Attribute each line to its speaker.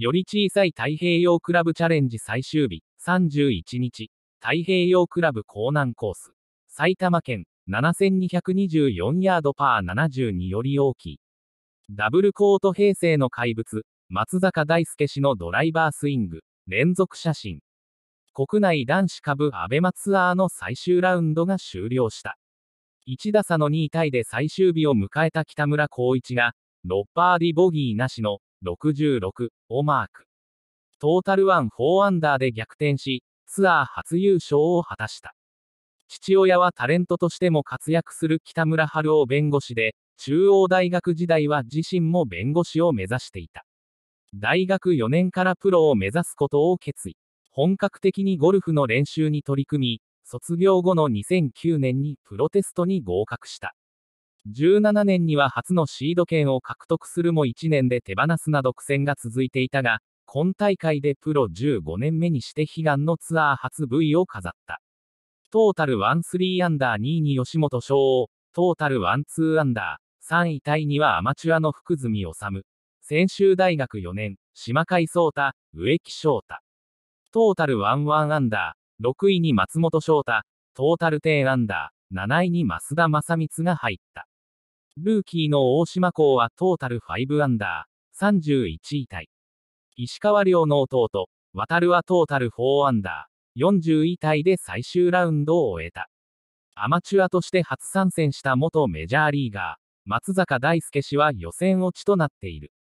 Speaker 1: より小さい太平洋クラブチャレンジ最終日、31日、太平洋クラブ港南コース、埼玉県、7224ヤードパー72より大きい。ダブルコート平成の怪物、松坂大輔氏のドライバースイング、連続写真。国内男子株アベマツアーの最終ラウンドが終了した。1打差の2位タイで最終日を迎えた北村光一が、6バーディボギーなしの66をマーク。トータルワン4アンダーで逆転し、ツアー初優勝を果たした。父親はタレントとしても活躍する北村春夫弁護士で、中央大学時代は自身も弁護士を目指していた。大学4年からプロを目指すことを決意。本格的にゴルフの練習に取り組み、卒業後の2009年にプロテストに合格した。17年には初のシード権を獲得するも1年で手放すなど苦戦が続いていたが、今大会でプロ15年目にして悲願のツアー初 V を飾った。トータル13アンダー2位に吉本翔を、トータル12アンダー、3位タイにはアマチュアの福住治。専修大学4年、島海聡太、植木翔太。トータル11アンダー、6位に松本翔太、トータル10アンダー、7位に増田正光が入った。ルーキーの大島港はトータル5アンダー、31位タイ。石川遼の弟、渡るはトータル4アンダー、40位タイで最終ラウンドを終えた。アマチュアとして初参戦した元メジャーリーガー、松坂大輔氏は予選落ちとなっている。